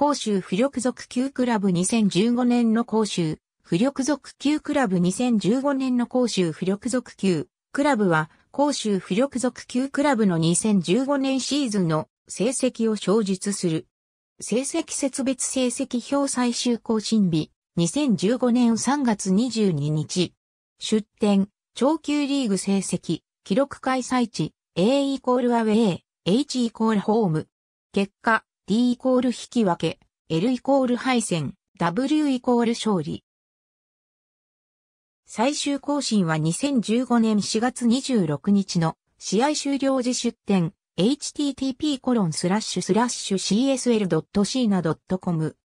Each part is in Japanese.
甲州浮力属級クラブ2015年の甲州、浮力属級クラブ2015年の甲州浮力属級クラブは、甲州浮力属級クラブの2015年シーズンの成績を表述する。成績設別成績表最終更新日、2015年3月22日。出展、長級リーグ成績、記録開催地、A イコールアウェイ、H イコールホーム。結果、D イコール引き分け、L イコール敗戦、W イコール勝利。最終更新は2015年4月26日の試合終了時出展 http コロンスラッシュスラッシュ csl.cna.com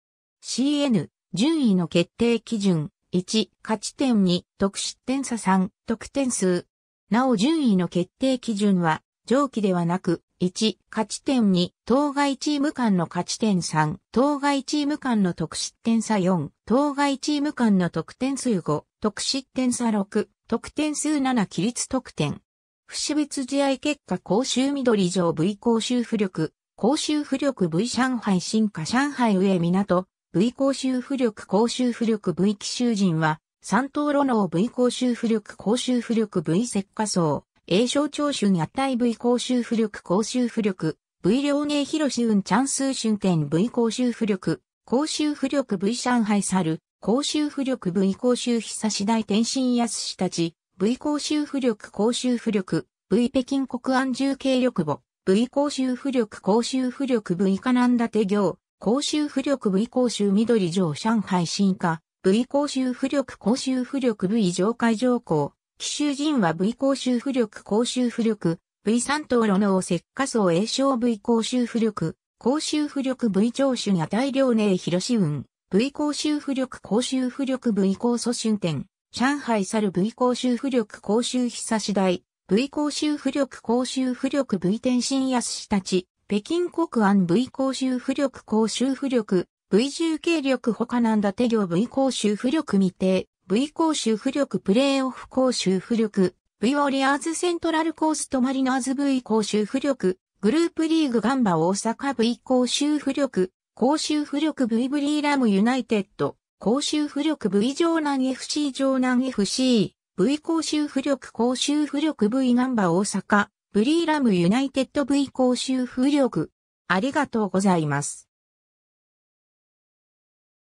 cn 順位の決定基準1勝ち点2得失点差3得点数なお順位の決定基準は上記ではなく1、勝ち点2、当該チーム間の勝ち点3、当該チーム間の得失点差4、当該チーム間の得点数5、得失点差6、得点数7起立得点。不死別試合結果公衆緑上 V 公衆浮力、公衆浮力 V 上海進化上海上港、V 公衆浮力公衆浮力 V 奇襲陣は、三等路の V 公衆浮力公衆浮力 V 石化層。栄翔長春屋台 V 公衆浮力公衆浮力 V 両芸広春チャンス春天 V 公衆浮力公衆浮力 V 上海猿公衆浮力 V 公衆久し大天津安したち V 公衆浮力公衆浮力 V 北京国安重慶力母 V 公衆浮力公衆浮力 V カナンダ手行公衆浮力 V 公衆緑城上海進化 V 公衆浮力公衆浮力 V 上海上港奇襲陣は V 高周浮力高周浮力、V 三等炉の石化層 A 小 V 高周浮力、高周浮力 V 長春屋大量寧広志運、V 高周浮力高周浮力 V 高祖春店、上海猿 V 高周浮力高周久次第、V 高周浮力高周浮力 V 天津安したち、北京国安 V 高周浮力高周浮力、V 重軽力他なんだ手行 V 高周浮力未定、V 公衆浮力プレイオフ公衆浮力、V オリアーズセントラルコーストマリナーズ V 公衆浮力、グループリーグガンバ大阪 V 公衆浮力、公衆浮力 V ブリーラムユナイテッド、公衆浮力 V 城南 FC 城南 FC、V 公衆浮力公衆浮力 V ガンバ大阪、ブリーラムユナイテッド V 公衆浮力。ありがとうございます。